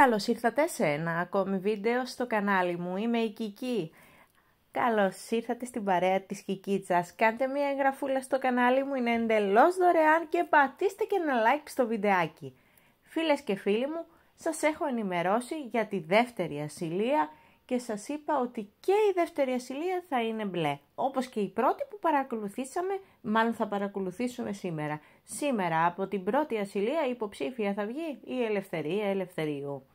Καλώς ήρθατε σε ένα ακόμη βίντεο στο κανάλι μου. Είμαι η Κική. Καλώς ήρθατε στην παρέα της Κικίτσας. Κάντε μια εγγραφούλα στο κανάλι μου, είναι εντελώς δωρεάν και πατήστε και ένα like στο βιντεάκι. Φίλες και φίλοι μου, σας έχω ενημερώσει για τη δεύτερη ασυλία και σας είπα ότι και η δεύτερη ασυλία θα είναι μπλε, όπως και η πρώτη που παρακολουθήσαμε, μάλλον θα παρακολουθήσουμε σήμερα. Σήμερα από την πρώτη ασυλία υποψήφια θα βγει η ελευθερία ελευθερίου.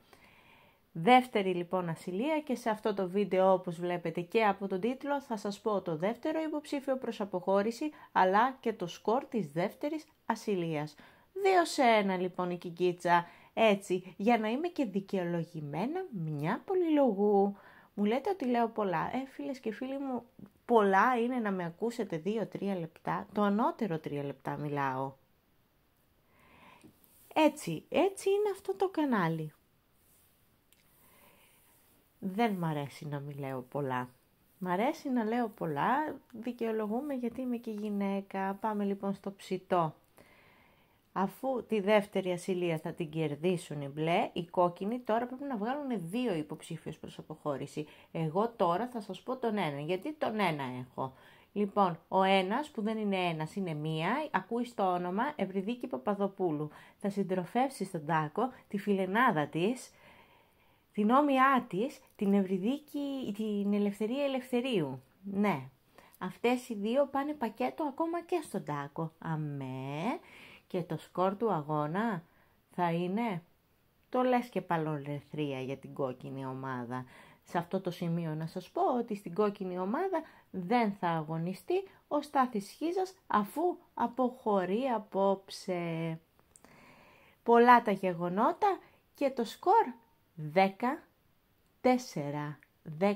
Δεύτερη λοιπόν ασυλία και σε αυτό το βίντεο όπως βλέπετε και από τον τίτλο θα σας πω το δεύτερο υποψήφιο προς αποχώρηση αλλά και το σκορ της δεύτερης ασυλίας. Δύο σε ένα λοιπόν η Κικίτσα έτσι, για να είμαι και δικαιολογημένα μια πολυλογού. Μου λέτε ότι λέω πολλά. Ε, φίλες και φίλοι μου, πολλά είναι να με ακούσετε 2-3 λεπτά. Το ανώτερο δύο-τρία λεπτά μιλάω. Έτσι, έτσι είναι αυτό το ανωτερο τρία λεπτα μιλαω ετσι ετσι ειναι αυτο το καναλι Δεν μ' αρέσει να μιλάω πολλά. Μ' αρέσει να λέω πολλά, δικαιολογούμε γιατί είμαι και γυναίκα. Πάμε λοιπόν στο ψητό. Αφού τη δεύτερη ασυλία θα την κερδίσουν οι μπλε, οι κόκκινοι τώρα πρέπει να βγάλουν δύο υποψήφιους προς αποχώρηση. Εγώ τώρα θα σας πω τον ένα, γιατί τον ένα έχω. Λοιπόν, ο ένας που δεν είναι ένας, είναι μία, ακούει στο όνομα Ευρυδίκη Παπαδοπούλου. Θα συντροφεύσει στον τάκο τη φιλενάδα της, την όμοιά της, την την Ελευθερία Ελευθερίου. Ναι, αυτές οι δύο πάνε πακέτο ακόμα και στον τάκο. Αμέ, και το σκορ του αγώνα θα είναι το λες και παλολεθρία για την κόκκινη ομάδα. Σε αυτό το σημείο να σας πω ότι στην κόκκινη ομάδα δεν θα αγωνιστεί ο Στάθης Χίζας αφού αποχωρεί απόψε. Πολλά τα γεγονότα και το σκορ 10-4. 10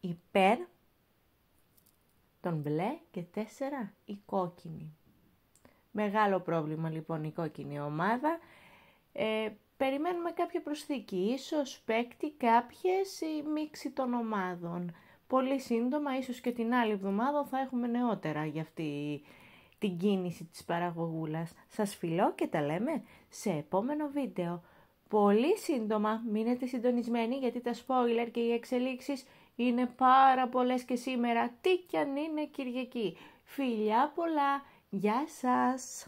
υπέρ τον μπλε και 4 η κόκκινη. Μεγάλο πρόβλημα λοιπόν η κόκκινη ομάδα. Ε, περιμένουμε κάποια προσθήκη, ίσως παίκτη κάποιες ή μίξη των ομάδων. Πολύ σύντομα, ίσως και την άλλη εβδομάδα θα έχουμε νεότερα για αυτή την κίνηση της παραγωγούλας. Σας φιλώ και τα λέμε σε επόμενο βίντεο. Πολύ σύντομα μείνετε συντονισμένοι γιατί τα spoiler και οι εξελίξεις είναι πάρα πολλές και σήμερα, τι κι αν είναι Κυριακή. Φιλιά πολλά! Γεια σας!